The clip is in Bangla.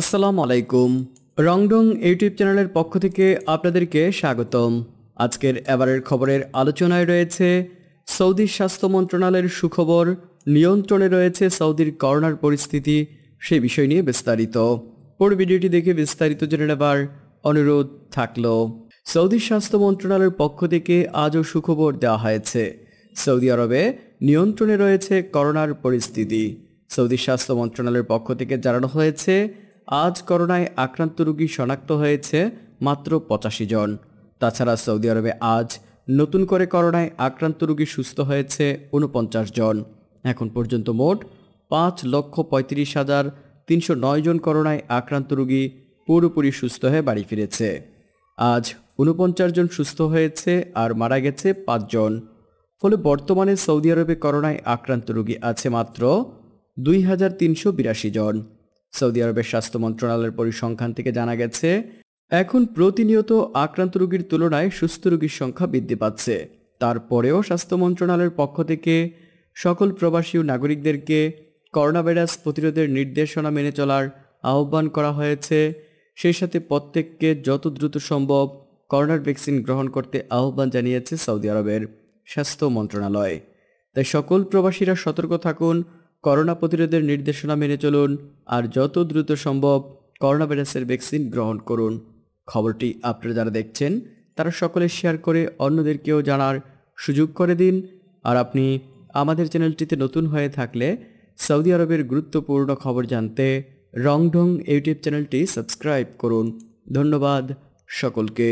আসসালামু আলাইকুম রংডং ইউটিউব চ্যানেলের পক্ষ থেকে আপনাদেরকে স্বাগতম আজকের এবারের খবরের আলোচনায় রয়েছে সৌদি স্বাস্থ্য মন্ত্রণালয়ের সুখবর নিয়ন্ত্রণে রয়েছে সৌদির করোনার পরিস্থিতি সে বিষয় নিয়ে বিস্তারিত পুরো ভিডিওটি দেখে বিস্তারিত জেনে নেবার অনুরোধ থাকলো সৌদি স্বাস্থ্য মন্ত্রণালয়ের পক্ষ থেকে আজও সুখবর দেওয়া হয়েছে সৌদি আরবে নিয়ন্ত্রণে রয়েছে করোনার পরিস্থিতি সৌদি স্বাস্থ্য মন্ত্রণালয়ের পক্ষ থেকে জানানো হয়েছে আজ করোনায় আক্রান্ত রোগী শনাক্ত হয়েছে মাত্র পঁচাশি জন তাছাড়া সৌদি আরবে আজ নতুন করে করোনায় আক্রান্ত রোগী সুস্থ হয়েছে উনপঞ্চাশ জন এখন পর্যন্ত মোট পাঁচ লক্ষ পঁয়ত্রিশ হাজার তিনশো নয় জন করোনায় আক্রান্ত রোগী পুরোপুরি সুস্থ হয়ে বাড়ি ফিরেছে আজ উনপঞ্চাশ জন সুস্থ হয়েছে আর মারা গেছে পাঁচজন ফলে বর্তমানে সৌদি আরবে করোনায় আক্রান্ত রোগী আছে মাত্র দুই হাজার তিনশো বিরাশি জন সৌদি আরবের স্বাস্থ্য মন্ত্রণালয়ের পরিসংখ্যান থেকে জানা গেছে এখন প্রতিনিয়ত আক্রান্ত রোগীর তুলনায় সুস্থ রোগীর সংখ্যা বৃদ্ধি পাচ্ছে তারপরেও স্বাস্থ্য মন্ত্রণালয়ের পক্ষ থেকে সকল প্রবাসী ও নাগরিকদেরকে করোনা ভাইরাস প্রতিরোধের নির্দেশনা মেনে চলার আহ্বান করা হয়েছে সেই সাথে প্রত্যেককে যত দ্রুত সম্ভব করোনার ভ্যাকসিন গ্রহণ করতে আহ্বান জানিয়েছে সৌদি আরবের স্বাস্থ্য মন্ত্রণালয় তাই সকল প্রবাসীরা সতর্ক থাকুন করোনা প্রতিরোধের নির্দেশনা মেনে চলুন আর যত দ্রুত সম্ভব করোনা ভাইরাসের ভ্যাকসিন গ্রহণ করুন খবরটি আপনারা যারা দেখছেন তারা সকলে শেয়ার করে অন্যদেরকেও জানার সুযোগ করে দিন আর আপনি আমাদের চ্যানেলটিতে নতুন হয়ে থাকলে সৌদি আরবের গুরুত্বপূর্ণ খবর জানতে রংঢং ইউটিউব চ্যানেলটি সাবস্ক্রাইব করুন ধন্যবাদ সকলকে